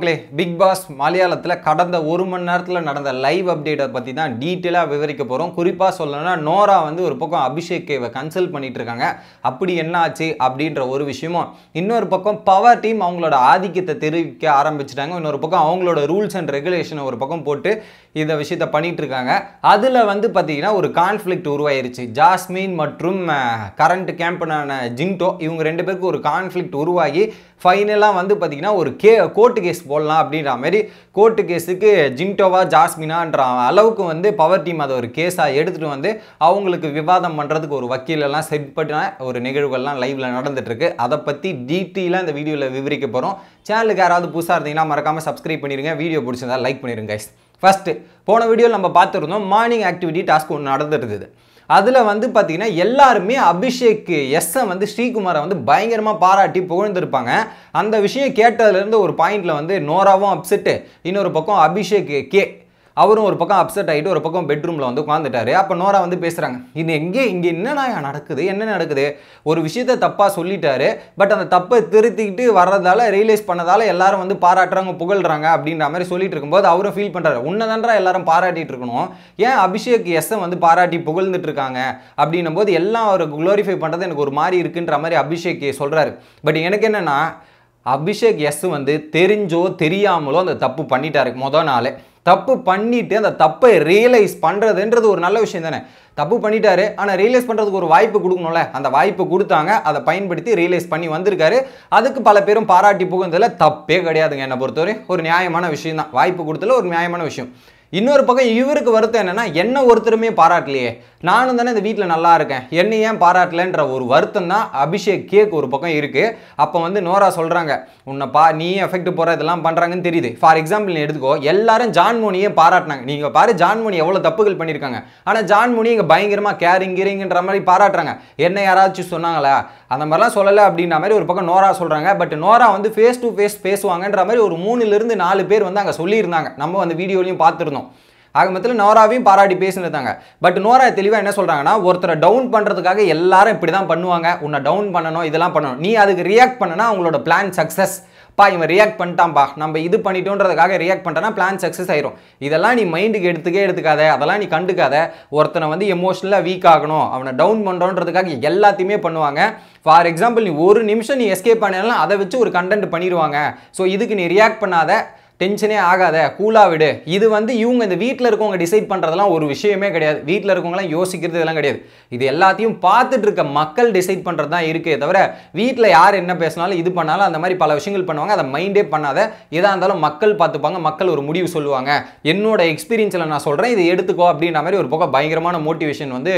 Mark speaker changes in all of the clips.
Speaker 1: மக்களே big pass மலையாளத்தில் கடந்த ஒரு மணி நேரத்தில் நடந்த லைவ் அப்டேட்டை பற்றி தான் டீட்டெயிலாக விவரிக்க போகிறோம் குறிப்பாக சொல்லணும்னா நோரா வந்து ஒரு பக்கம் அபிஷேக்கை கன்சல்ட் பண்ணிட்டு இருக்காங்க அப்படி என்ன ஆச்சு அப்படின்ற ஒரு விஷயமும் இன்னொரு பக்கம் பவர் டீம் அவங்களோட ஆதிக்கத்தை தெரிவிக்க ஆரம்பிச்சிட்டாங்க இன்னொரு பக்கம் அவங்களோட ரூல்ஸ் அண்ட் ரெகுலேஷனை ஒரு பக்கம் போட்டு இந்த விஷயத்த பண்ணிட்டு இருக்காங்க அதில் வந்து பார்த்தீங்கன்னா ஒரு கான்ஃப்ளிக்ட் உருவாயிருச்சு ஜாஸ்மின் மற்றும் கரண்ட் கேம்பனான ஜிங்டோ இவங்க ரெண்டு பேருக்கும் ஒரு கான்ஃப்ளிக் உருவாகி ஃபைனலாக வந்து பார்த்தீங்கன்னா ஒரு கே கோர்ட்டு கேஸ் போடலாம் அப்படின்ற மாதிரி கோர்ட்டு கேஸுக்கு ஜின்டோவா ஜாஸ்மினான்ற அளவுக்கு வந்து பவர் டீம் அதை ஒரு கேஸாக எடுத்துகிட்டு வந்து அவங்களுக்கு விவாதம் பண்ணுறதுக்கு ஒரு வக்கீலெல்லாம் செட் பண்ண ஒரு நிகழ்வுகள்லாம் லைவில் நடந்துகிட்ருக்கு அதை பற்றி டீட்டெயிலாக இந்த வீடியோவில் விவரிக்க போகிறோம் சேனலுக்கு யாராவது புதுசாக இருந்தீங்கன்னா மறக்காமல் சப்ஸ்கிரைப் பண்ணிடுங்க வீடியோ பிடிச்சிருந்தா லைக் பண்ணிடுங்க கைஸ் ஃபஸ்ட்டு போன வீடியோவில் நம்ம பார்த்துருந்தோம் மார்னிங் ஆக்டிவிட்டி டாஸ்க் ஒன்று நடந்துருந்தது அதில் வந்து பார்த்திங்கன்னா எல்லாருமே அபிஷேக் எஸ்எம் வந்து ஸ்ரீகுமாரை வந்து பயங்கரமாக பாராட்டி புகழ்ந்துருப்பாங்க அந்த விஷயம் கேட்டதுலேருந்து ஒரு பாயிண்டில் வந்து நோராவும் அப்செட்டு இன்னொரு பக்கம் அபிஷேக் கே அவரும் ஒரு பக்கம் அப்செட் ஆகிட்டு ஒரு பக்கம் பெட்ரூமில் வந்து உட்காந்துட்டாரு அப்போ நோரா வந்து பேசுகிறாங்க இன்னும் எங்கே இங்கே என்னென்னா நடக்குது என்ன நடக்குது ஒரு விஷயத்த தப்பாக சொல்லிட்டாரு பட் அந்த தப்பை திருத்திக்கிட்டு வர்றதால ரியலைஸ் பண்ணதால் எல்லாரும் வந்து பாராட்டுறாங்க புகழ்கிறாங்க அப்படின்ற மாதிரி சொல்லிட்டு இருக்கும்போது அவரும் ஃபீல் பண்ணுறாரு தான் எல்லாரும் பாராட்டிட்டு இருக்கணும் ஏன் அபிஷேக் எஸ்ஸை வந்து பாராட்டி புகழ்ந்துட்டு இருக்காங்க அப்படின்னும் போது எல்லாம் அவர் குளோரிஃபை பண்ணுறது எனக்கு ஒரு மாதிரி இருக்குன்ற மாதிரி அபிஷேக் சொல்கிறாரு பட் எனக்கு என்னென்னா அபிஷேக் எஸ் வந்து தெரிஞ்சோ தெரியாமலோ அந்த தப்பு பண்ணிட்டாரு மொதல் நாளே தப்பு பண்ணிட்டு அந்த தப்பை ரியலைஸ் பண்ணுறதுன்றது ஒரு நல்ல விஷயம் தானே தப்பு பண்ணிட்டாரு ஆனால் ரியலைஸ் பண்ணுறதுக்கு ஒரு வாய்ப்பு கொடுக்கணும்ல அந்த வாய்ப்பு கொடுத்தாங்க அதை பயன்படுத்தி ரியலைஸ் பண்ணி வந்திருக்காரு அதுக்கு பல பேரும் பாராட்டி புகுந்ததில் தப்பே கிடையாதுங்க என்னை பொறுத்தவரை ஒரு நியாயமான விஷயம் தான் வாய்ப்பு கொடுத்ததில் ஒரு நியாயமான விஷயம் இன்னொரு பக்கம் இவருக்கு வருத்தம் என்னென்னா என்ன ஒருத்தருமே பாராட்டலையே நானும் தானே இந்த வீட்டில் நல்லா இருக்கேன் என்னை ஏன் பாராட்டலன்ற ஒரு வருத்தம் தான் அபிஷேக் கேக் ஒரு பக்கம் இருக்குது அப்போ வந்து நோரா சொல்கிறாங்க உன்னை பா நீ எஃபெக்ட் போகிற இதெல்லாம் பண்ணுறாங்கன்னு தெரியுது ஃபார் எக்ஸாம்பிள் நீ எடுத்துக்கோ எல்லாரும் ஜான்மோனியே பாராட்டினாங்க நீங்கள் பாரு ஜான்மோனி எவ்வளோ தப்புகள் பண்ணியிருக்காங்க ஆனால் ஜான்மோனி இங்கே பயங்கரமாக கேரிங் கிரிங்கிற மாதிரி பாராட்டுறாங்க என்ன யாராச்சும் சொன்னாங்களா அந்த மாதிரிலாம் சொல்லலை அப்படின்ற மாதிரி ஒரு பக்கம் நோரா சொல்கிறாங்க பட் நோரா வந்து ஃபேஸ் டு ஃபேஸ் பேசுவாங்கன்ற மாதிரி ஒரு மூணுலேருந்து நாலு பேர் வந்து அங்கே சொல்லியிருந்தாங்க நம்ம அந்த வீடியோலையும் பார்த்துருந்தோம் இருக்கணும் ஆக நோராவையும் பாராட்டி பேசினிருந்தாங்க பட் நோரா தெளிவாக என்ன சொல்கிறாங்கன்னா ஒருத்தரை டவுன் பண்ணுறதுக்காக எல்லாரும் இப்படி தான் பண்ணுவாங்க உன்னை டவுன் பண்ணணும் இதெல்லாம் பண்ணணும் நீ அதுக்கு ரியாக்ட் பண்ணனா அவங்களோட பிளான் சக்ஸஸ் பா இவன் ரியாக்ட் பண்ணிட்டான்ப்பா நம்ம இது பண்ணிட்டோன்றதுக்காக ரியாக்ட் பண்ணிட்டனா பிளான் சக்ஸஸ் ஆயிரும் இதெல்லாம் நீ மைண்டுக்கு எடுத்துக்கே எடுத்துக்காத அதெல்லாம் நீ கண்டுக்காத ஒருத்தனை வந்து எமோஷனலாக வீக் ஆகணும் அவனை டவுன் பண்ணுறோன்றதுக்காக எல்லாத்தையுமே பண்ணுவாங்க ஃபார் எக்ஸாம்பிள் நீ ஒரு நிமிஷம் நீ எஸ்கேப் பண்ணலாம் அதை வச்சு ஒரு கண்டென்ட் பண்ணிடுவாங்க ஸோ இதுக்கு நீ ரியாக்ட் பண்ணாத டென்ஷனே ஆகாத கூலாக விடு இது வந்து இவங்க இந்த வீட்டில் இருக்கவங்க டிசைட் பண்ணுறதெல்லாம் ஒரு விஷயமே கிடையாது வீட்டில் இருக்கவங்களாம் யோசிக்கிறது இதெல்லாம் கிடையாது இது எல்லாத்தையும் பார்த்துட்டு இருக்க மக்கள் டிசைட் பண்ணுறது தான் இருக்கே தவிர வீட்டில் யார் என்ன பேசினாலும் இது பண்ணாலும் அந்த மாதிரி பல விஷயங்கள் பண்ணுவாங்க அதை மைண்டே பண்ணாத எதாக இருந்தாலும் மக்கள் பார்த்துப்பாங்க மக்கள் ஒரு முடிவு சொல்லுவாங்க என்னோட எக்ஸ்பீரியன்ஸில் நான் சொல்கிறேன் இது எடுத்துக்கோ அப்படின்ற மாதிரி ஒரு பக்கம் பயங்கரமான மோட்டிவேஷன் வந்து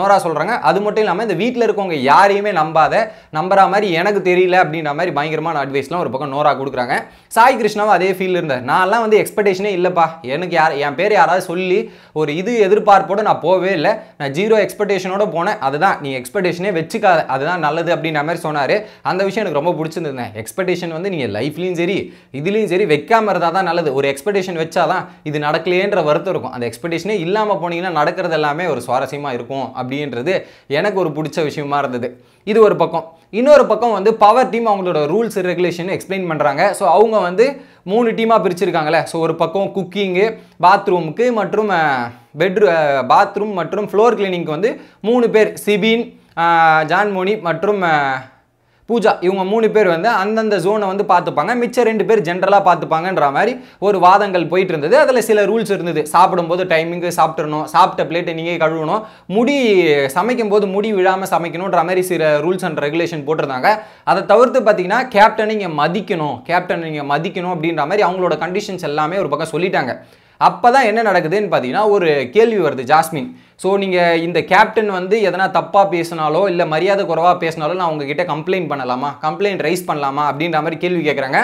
Speaker 1: நோரா சொல்கிறாங்க அது மட்டும் இல்லாமல் இந்த வீட்டில் இருக்கவங்க யாரையுமே நம்பாத நம்புற மாதிரி எனக்கு தெரியல அப்படின்ற மாதிரி பயங்கரமான அட்வைஸ்லாம் ஒரு பக்கம் நோரா கொடுக்குறாங்க சாய் கிருஷ்ணாவும் அதே ஃபீல் இருந்தார் நான்லாம் வந்து எக்ஸ்பெக்டேஷனே இல்லைப்பா எனக்கு யார் என் பேர் யாராவது சொல்லி ஒரு இது எதிர்பார்ப்போடு நான் போகவே இல்லை நான் ஜீரோ எக்ஸ்பெக்டேஷனோட போனேன் அதுதான் நீ எக்ஸ்பெக்டேஷனே வச்சுக்காத அதுதான் நல்லது அப்படின்ற மாதிரி சொன்னார் அந்த விஷயம் எனக்கு ரொம்ப பிடிச்சிருந்தேன் எக்ஸ்பெக்டேஷன் வந்து நீங்கள் லைஃப்லேயும் சரி இதுலேயும் சரி வைக்காமல் இருந்தால் தான் நல்லது ஒரு எக்ஸ்பெக்டேஷன் தான் இது நடக்கலையேன்ற வருத்தம் இருக்கும் அந்த எக்ஸ்பெக்டேஷனே இல்லாமல் போனீங்கன்னா நடக்கிறது எல்லாமே ஒரு சுவாரஸ்யமாக இருக்கும் அப்படின்றது எனக்கு ஒரு பிடிச்ச விஷயமா இருந்தது இது ஒரு பக்கம் இன்னொரு பக்கம் வந்து பவர் டீம் அவங்களோட ரூல்ஸ் ரெகுலேஷன் எக்ஸ்பிளைன் பண்ணுறாங்க ஸோ அவங்க வந்து மூணு டீமாக பிரிச்சுருக்காங்களே ஸோ ஒரு பக்கம் குக்கிங்கு பாத்ரூமுக்கு மற்றும் பெட்ரூ பாத்ரூம் மற்றும் ஃப்ளோர் கிளீனிங்க்கு வந்து மூணு பேர் சிபின் ஜான்மோனி மற்றும் பூஜா இவங்க மூணு பேர் வந்து அந்தந்த ஜோனை வந்து பார்த்துப்பாங்க மிச்சம் ரெண்டு பேர் ஜென்ரலாக பார்த்துப்பாங்கன்ற மாதிரி ஒரு வாதங்கள் போயிட்டு இருந்தது அதில் சில ரூல்ஸ் இருந்தது சாப்பிடும்போது டைமிங்கு சாப்பிட்றணும் சாப்பிட்ட பிளேட்டை நீங்கள் கழுவணும் முடி சமைக்கும் போது முடி விழாமல் சமைக்கணுன்ற மாதிரி சில ரூல்ஸ் அண்ட் ரெகுலேஷன் போட்டிருந்தாங்க அதை தவிர்த்து பார்த்தீங்கன்னா கேப்டனை இங்கே மதிக்கணும் கேப்டனை நீங்கள் மதிக்கணும் அப்படின்ற மாதிரி அவங்களோட கண்டிஷன்ஸ் எல்லாமே ஒரு பக்கம் சொல்லிட்டாங்க அப்போ தான் என்ன நடக்குதுன்னு பார்த்தீங்கன்னா ஒரு கேள்வி வருது ஜாஸ்மின் ஸோ நீங்கள் இந்த கேப்டன் வந்து எதனா தப்பாக பேசினாலோ இல்லை மரியாதை குறைவாக பேசினாலோ நான் உங்ககிட்ட கம்ப்ளைண்ட் பண்ணலாமா கம்ப்ளைண்ட் ரைஸ் பண்ணலாமா அப்படின்ற மாதிரி கேள்வி கேட்குறாங்க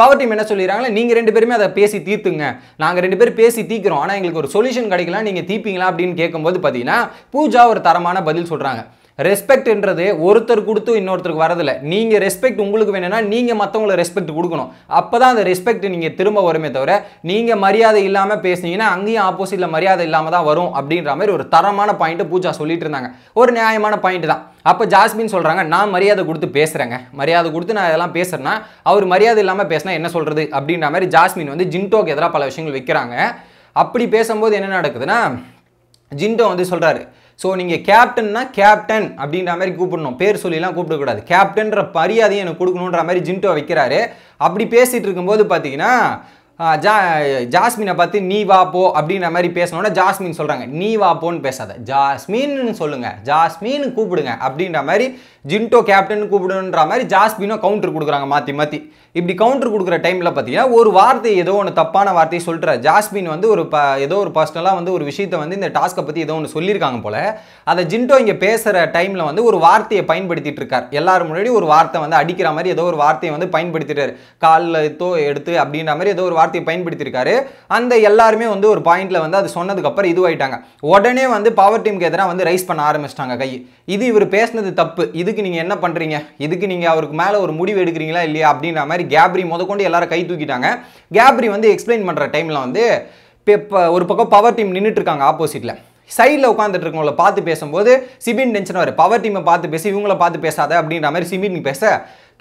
Speaker 1: பவர் டீம் என்ன சொல்லிடுறாங்களே நீங்கள் ரெண்டு பேருமே அதை பேசி தீர்த்துங்க நாங்கள் ரெண்டு பேரும் பேசி தீர்க்குறோம் ஆனால் எங்களுக்கு ஒரு சொல்யூஷன் கிடைக்கலாம் நீங்கள் தீர்ப்பீங்களா அப்படின்னு கேட்கும்போது பார்த்தீங்கன்னா பூஜா ஒரு தரமான பதில் சொல்கிறாங்க ரெஸ்பெக்ட்ன்றது ஒருத்தர் கொடுத்து இன்னொருத்தருக்கு வரதில்லை நீங்கள் ரெஸ்பெக்ட் உங்களுக்கு வேணும்னா நீங்கள் மற்றவங்களை ரெஸ்பெக்ட் கொடுக்கணும் அப்போ தான் அந்த ரெஸ்பெக்ட் நீங்கள் திரும்ப வருமே தவிர நீங்கள் மரியாதை இல்லாமல் பேசுனீங்கன்னா அங்கேயும் ஆப்போசிட்டில் மரியாதை இல்லாமல் தான் வரும் அப்படின்ற மாதிரி ஒரு தரமான பாயிண்ட்டு பூஜா சொல்லிட்டு இருந்தாங்க ஒரு நியாயமான பாயிண்ட் தான் அப்போ ஜாஸ்மின் சொல்கிறாங்க நான் மரியாதை கொடுத்து பேசுகிறேங்க மரியாதை கொடுத்து நான் இதெல்லாம் பேசுகிறேன்னா அவர் மரியாதை இல்லாமல் பேசினா என்ன சொல்கிறது அப்படின்ற மாதிரி ஜாஸ்மின் வந்து ஜின்டோக்கு எதிராக பல விஷயங்கள் வைக்கிறாங்க அப்படி பேசும்போது என்ன நடக்குதுன்னா ஜின்டோ வந்து சொல்கிறாரு ஸோ நீங்கள் கேப்டன்னா கேப்டன் அப்படின்ற மாதிரி கூப்பிடணும் பேர் சொல்லிலாம் கூப்பிடக்கூடாது கேப்டன்ற மரியாதையும் எனக்கு கொடுக்கணுன்ற மாதிரி ஜின்டோ வைக்கிறாரு அப்படி பேசிகிட்டு இருக்கும்போது பார்த்தீங்கன்னா ஜா ஜாஸ்மினை பார்த்து நீ வா போ அப்படின்ற மாதிரி பேசினோட ஜாஸ்மின் சொல்கிறாங்க நீ வா போன்னு பேசாத ஜாஸ்மின்னு சொல்லுங்கள் ஜாஸ்மின் கூப்பிடுங்க அப்படின்ற மாதிரி ஜின்டோ கேப்டன் கூப்பிடுன்ற மாதிரி ஜாஸ்மினோ கவுண்டர் கொடுக்குறாங்க மாற்றி மாற்றி இப்படி கவுண்டர் கொடுக்குற டைமில் பார்த்தீங்கன்னா ஒரு வார்த்தை ஏதோ ஒன்று தப்பான வார்த்தையை சொல்கிற ஜாஸ்மின் வந்து ஒரு ப ஏதோ ஒரு பர்சனலாக வந்து ஒரு விஷயத்தை வந்து இந்த டாஸ்க்கை பற்றி ஏதோ ஒன்று சொல்லியிருக்காங்க போல் அதை ஜின்டோ இங்கே பேசுகிற டைமில் வந்து ஒரு வார்த்தையை பயன்படுத்திட்டு இருக்கார் எல்லாரும் முன்னாடி ஒரு வார்த்தை வந்து அடிக்கிற மாதிரி ஏதோ ஒரு வார்த்தையை வந்து பயன்படுத்திட்டார் காலில் எடுத்து அப்படின்ற மாதிரி ஏதோ ஒரு வார்த்தை வார்த்தையை பயன்படுத்தியிருக்காரு அந்த எல்லாருமே வந்து ஒரு பாயிண்ட்ல வந்து அது சொன்னதுக்கப்புறம் இதுவாயிட்டாங்க உடனே வந்து பவர் டீமுக்கு எதிராக வந்து ரைஸ் பண்ண ஆரம்பிச்சிட்டாங்க கை இது இவர் பேசினது தப்பு இதுக்கு நீங்கள் என்ன பண்ணுறீங்க இதுக்கு நீங்கள் அவருக்கு மேலே ஒரு முடிவு எடுக்கிறீங்களா இல்லையா அப்படின்ற மாதிரி கேப்ரி முதற்கொண்டு எல்லாரும் கை தூக்கிட்டாங்க கேப்ரி வந்து எக்ஸ்பிளைன் பண்ணுற டைமில் வந்து ஒரு பக்கம் பவர் டீம் இருக்காங்க ஆப்போசிட்டில் சைடில் உட்காந்துட்டு இருக்கவங்கள பார்த்து பேசும்போது சிபின் டென்ஷன் வர பவர் டீமை பார்த்து பேசி இவங்கள பார்த்து பேசாத அப்படின்ற மாதிரி சிபின் பேச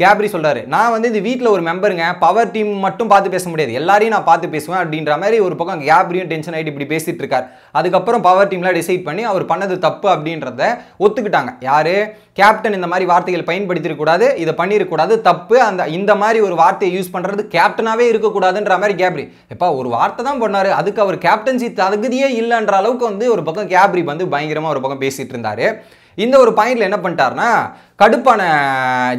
Speaker 1: கேப்ரி சொல்கிறாரு நான் வந்து இந்த வீட்டில் ஒரு மெம்பருங்க பவர் டீம் மட்டும் பார்த்து பேச முடியாது எல்லாரையும் நான் பார்த்து பேசுவேன் அப்படின்ற மாதிரி ஒரு பக்கம் கேப்ரியும் டென்ஷன் ஆகிட்டு இப்படி பேசிகிட்டு இருக்கார் அதுக்கப்புறம் பவர் டீம்லாம் டிசைட் பண்ணி அவர் பண்ணது தப்பு அப்படின்றத ஒத்துக்கிட்டாங்க யார் கேப்டன் இந்த மாதிரி வார்த்தைகள் பயன்படுத்திடக்கூடாது இதை பண்ணிடக்கூடாது தப்பு அந்த இந்த மாதிரி ஒரு வார்த்தையை யூஸ் பண்ணுறது கேப்டனாகவே இருக்கக்கூடாதுன்ற மாதிரி கேப்ரி இப்போ ஒரு வார்த்தை தான் பண்ணார் அதுக்கு அவர் கேப்டன்சி தகுதியே இல்லைன்ற அளவுக்கு வந்து ஒரு பக்கம் கேப்ரி வந்து பயங்கரமாக ஒரு பக்கம் பேசிகிட்டு இருந்தார் இந்த ஒரு பாயிண்ட்ல என்ன பண்ணிட்டாருன்னா கடுப்பான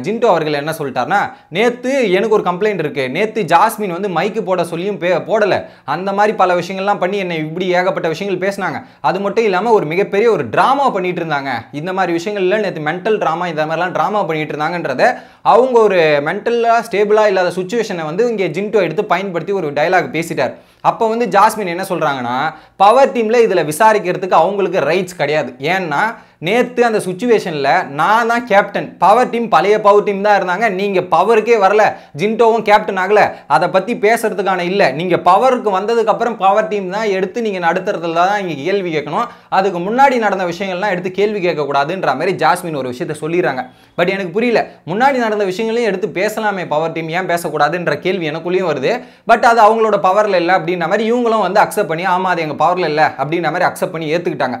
Speaker 1: ஜிண்டோ அவர்கள் என்ன சொல்லிட்டார்னா நேற்று எனக்கு ஒரு கம்ப்ளைண்ட் இருக்குது நேற்று ஜாஸ்மின் வந்து மைக்கு போட சொல்லியும் பே போடலை அந்த மாதிரி பல விஷயங்கள்லாம் பண்ணி என்னை இப்படி ஏகப்பட்ட விஷயங்கள் பேசினாங்க அது மட்டும் இல்லாமல் ஒரு மிகப்பெரிய ஒரு ட்ராமா பண்ணிட்டு இருந்தாங்க இந்த மாதிரி விஷயங்கள்ல நேற்று மென்டல் ட்ராமா இந்த மாதிரிலாம் ட்ராமா பண்ணிட்டு இருந்தாங்கன்றத அவங்க ஒரு மென்டலாக ஸ்டேபிளாக இல்லாத சுச்சுவேஷனை வந்து இங்கே ஜிண்டோ எடுத்து பயன்படுத்தி ஒரு டைலாக் பேசிட்டார் அப்போ வந்து ஜாஸ்மின் என்ன சொல்கிறாங்கன்னா பவர் டீமில் இதில் விசாரிக்கிறதுக்கு அவங்களுக்கு ரைட்ஸ் கிடையாது ஏன்னா நேற்று அந்த சுச்சுவேஷனில் நான் தான் கேப்டன் கேப்டன் பவர் டீம் பழைய பவர் டீம் தான் இருந்தாங்க நீங்கள் பவருக்கே வரல ஜின்டோவும் கேப்டன் ஆகலை அதை பற்றி பேசுறதுக்கான இல்லை நீங்கள் பவருக்கு வந்ததுக்கப்புறம் பவர் டீம் தான் எடுத்து நீங்கள் நடத்துறதுல தான் இங்கே கேள்வி கேட்கணும் அதுக்கு முன்னாடி நடந்த விஷயங்கள்லாம் எடுத்து கேள்வி கேட்கக்கூடாதுன்ற மாதிரி ஜாஸ்மின் ஒரு விஷயத்த சொல்லிடுறாங்க பட் எனக்கு புரியல முன்னாடி நடந்த விஷயங்களையும் எடுத்து பேசலாமே பவர் டீம் ஏன் பேசக்கூடாதுன்ற கேள்வி எனக்குள்ளேயும் வருது பட் அது அவங்களோட பவரில் இல்லை அப்படின்ற மாதிரி இவங்களும் வந்து அக்செப்ட் பண்ணி ஆமாம் அது எங்கள் பவரில் இல்லை அப்படின்ற மாதிரி அக்செப்ட் பண்ணி ஏற்றுக்கிட்டாங்க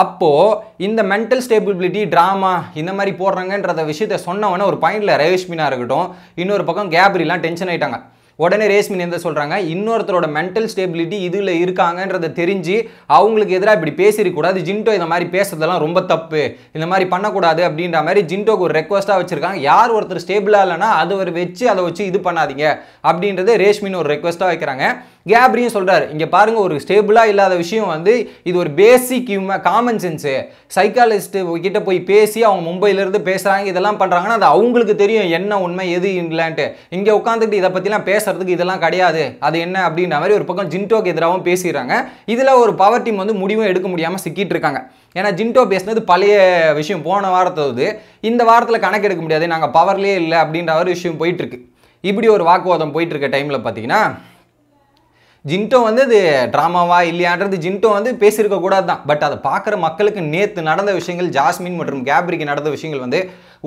Speaker 1: அப்போது இந்த மென்டல் ஸ்டேபிலிட்டி ட்ராமா இந்த மாதிரி போடுறாங்கன்றத விஷயத்த சொன்னவொடனே ஒரு பாயிண்டில் ரேஷ்மினா இருக்கட்டும் இன்னொரு பக்கம் கேப்ரிலாம் டென்ஷன் ஆகிட்டாங்க உடனே ரேஷ்மின் எந்த சொல்கிறாங்க இன்னொருத்தரோட மென்டல் ஸ்டேபிலிட்டி இதில் இருக்காங்கன்றத தெரிஞ்சு அவங்களுக்கு எதிராக இப்படி பேசிடக்கூடாது ஜின்டோ இந்த மாதிரி பேசுறதெல்லாம் ரொம்ப தப்பு இந்த மாதிரி பண்ணக்கூடாது அப்படின்ற மாதிரி ஜின்டோக்கு ஒரு ரெக்வஸ்ட்டாக வச்சுருக்காங்க யார் ஒருத்தர் ஸ்டேபிளாக இல்லைனா அதை ஒரு வச்சு அதை வச்சு இது பண்ணாதீங்க அப்படின்றத ரேஷ்மின் ஒரு ரெக்வஸ்ட்டாக வைக்கிறாங்க கேப்ரியும் சொல்கிறார் இங்கே பாருங்கள் ஒரு ஸ்டேபிளாக இல்லாத விஷயம் வந்து இது ஒரு பேசிக் காமன் சென்ஸு சைக்காலஜிஸ்ட்டு கிட்டே போய் பேசி அவங்க மும்பையிலேருந்து பேசுகிறாங்க இதெல்லாம் பண்ணுறாங்கன்னா அது அவங்களுக்கு தெரியும் என்ன உண்மை எது இல்லைன்ட்டு இங்கே உட்காந்துக்கிட்டு இதை பற்றிலாம் பேசுறதுக்கு இதெல்லாம் கிடையாது அது என்ன அப்படின்ற மாதிரி ஒரு பக்கம் ஜின்டோக்கு எதிராகவும் பேசிடுறாங்க இதில் ஒரு பவர் டீம் வந்து முடிவும் எடுக்க முடியாமல் சிக்கிட்டு இருக்காங்க ஏன்னா ஜின்டோ பேசுனது பழைய விஷயம் போன வாரத்தது இந்த வாரத்தில் கணக்கெடுக்க முடியாது நாங்கள் பவர்லேயே இல்லை அப்படின்ற ஒரு விஷயம் போயிட்டுருக்கு இப்படி ஒரு வாக்குவாதம் போயிட்டுருக்க டைமில் பார்த்தீங்கன்னா ஜின்டோ வந்து அது ட்ராமாவா இல்லையான்றது ஜின்டோ வந்து பேசியிருக்க கூடாது தான் பட் அதை பார்க்குற மக்களுக்கு நேற்று நடந்த விஷயங்கள் ஜாஸ்மின் மற்றும் கேப்ரிக்கு நடந்த விஷயங்கள் வந்து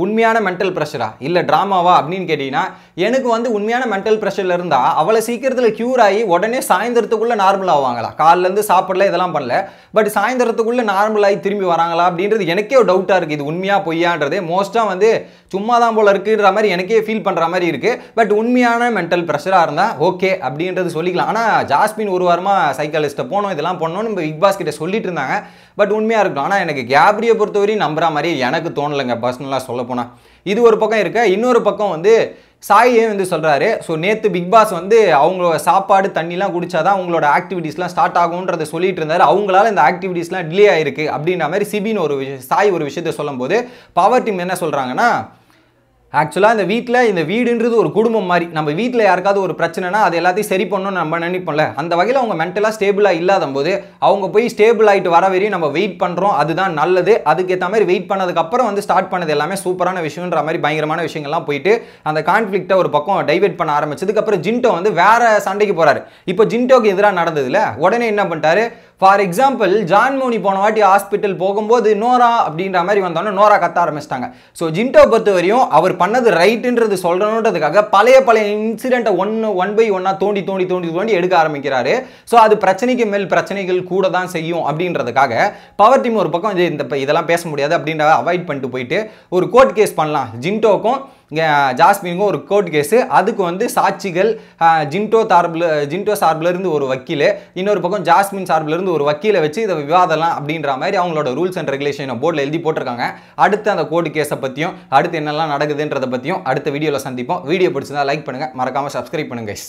Speaker 1: உண்மையான மென்டல் ப்ரெஷரா இல்லை ட்ராமாவா அப்படின்னு கேட்டிங்கன்னா எனக்கு வந்து உண்மையான மென்டல் ப்ரெஷரில் இருந்தால் அவ்வளோ சீக்கிரத்தில் க்யூர் ஆகி உடனே சாயந்தரத்துக்குள்ளே நார்மல் ஆவாங்களா காலிலேருந்து சாப்பிடல இதெல்லாம் பண்ணல பட் சாயந்தரத்துக்குள்ளே நார்மல் ஆகி திரும்பி வராங்களா அப்படின்றது எனக்கே ஒரு டவுட்டாக இருக்குது இது உண்மையாக பொய்யான்றது மோஸ்ட்டாக வந்து சும்மா தான் போல் இருக்குன்ற மாதிரி எனக்கே ஃபீல் பண்ணுற மாதிரி இருக்குது பட் உண்மையான மென்டல் ப்ரெஷராக இருந்தால் ஓகே அப்படின்றது சொல்லிக்கலாம் ஆனால் ஜாஸ்மின் ஒரு வாரமாக சைக்காலிஸ்ட்டை போனோம் இதெல்லாம் பண்ணோன்னு பிக் பாஸ் கிட்ட சொல்லிட்டு இருந்தாங்க பட் உண்மையாக இருக்கும் ஆனால் எனக்கு கேப்ரியை பொறுத்தவரையும் நம்புற மாதிரி எனக்கு தோணலைங்க பர்சனலாக சொல்ல போனால் இது ஒரு பக்கம் இருக்க இன்னொரு பக்கம் வந்து சாயே வந்து சொல்கிறாரு ஸோ நேற்று பிக் பாஸ் வந்து அவங்களோட சாப்பாடு தண்ணிலாம் குடித்தாதான் அவங்களோட ஆக்டிவிட்டீஸ்லாம் ஸ்டார்ட் ஆகும்ன்றதை சொல்லிட்டு இருந்தார் அவங்களால இந்த ஆக்டிவிட்டீஸ்லாம் டிலே ஆயிருக்கு அப்படின்ற மாதிரி சிபின்னு ஒரு விஷயம் சாய் ஒரு விஷயத்தை சொல்லும்போது பவர் டீம் என்ன சொல்கிறாங்கன்னா ஆக்சுவலாக இந்த வீட்டில் இந்த வீடுன்றது ஒரு குடும்பம் மாதிரி நம்ம வீட்டில் யாருக்காவது ஒரு பிரச்சனைனா அது எல்லாத்தையும் சரி பண்ணணும்னு நம்ம நினைப்போம்ல அந்த வகையில் அவங்க மென்டலாக ஸ்டேபிளாக இல்லாத போது அவங்க போய் ஸ்டேபிள் ஆகிட்டு வர வரையும் நம்ம வெயிட் பண்ணுறோம் அதுதான் நல்லது அதுக்கேற்ற மாதிரி வெயிட் பண்ணதுக்கப்புறம் வந்து ஸ்டார்ட் பண்ணது எல்லாமே சூப்பரான விஷயன்ற மாதிரி பயங்கரமான விஷயங்கள்லாம் போயிட்டு அந்த கான்ஃப்ளிக்ட்டை ஒரு பக்கம் டைவெர்ட் பண்ண ஆரம்பிச்சதுக்கப்புறம் ஜின்டோ வந்து வேற சண்டைக்கு போகிறாரு இப்போ ஜின்டோக்கு எதிராக நடந்ததில்ல உடனே என்ன பண்ணிட்டாரு ஃபார் எக்ஸாம்பிள் ஜான் மோனி போன வாட்டி ஹாஸ்பிட்டல் போகும்போது நோரா அப்படின்ற மாதிரி வந்தோன்னே நோரா கத்த ஆரம்பிச்சிட்டாங்க ஸோ ஜிண்டோ பொறுத்த வரையும் அவர் பண்ணது ரைட்டுன்றது சொல்கிறணுன்றதுக்காக பழைய பழைய இன்சிடெண்ட்டை ஒன்று ஒன் பை ஒன்னாக தோண்டி தோண்டி தோண்டி தோண்டி எடுக்க ஆரம்பிக்கிறாரு ஸோ அது பிரச்சனைக்கு மேல் பிரச்சனைகள் கூட தான் செய்யும் அப்படின்றதுக்காக பவர் டீம் ஒரு பக்கம் இந்த இதெல்லாம் பேச முடியாது அப்படின்ற அவாய்ட் பண்ணிட்டு போயிட்டு ஒரு கோர்ட் கேஸ் பண்ணலாம் ஜிண்டோக்கும் ஜாஸ்மினுக்கும் ஒரு கோர்ட் கேஸு அதுக்கு வந்து சாட்சிகள் ஜின்டோ சார்பில் ஜின்டோ சார்பிலிருந்து ஒரு வக்கீல் இன்னொரு பக்கம் ஜாஸ்மின் சார்பிலிருந்து ஒரு வக்கீலை வச்சு இதை விவாதலாம் அப்படின்ற மாதிரி அவங்களோட ரூல்ஸ் அண்ட் ரெகுலேஷனை போர்டில் எழுதி போட்டிருக்காங்க அடுத்து அந்த கோர்ட் கேஸை பற்றியும் அடுத்து என்னெல்லாம் நடக்குதுன்றதை பற்றியும் அடுத்த வீடியோவில் சந்திப்போம் வீடியோ பிடிச்சதா லைக் பண்ணுங்கள் மறக்காமல் சப்ஸ்கிரைப் பண்ணுங்கள்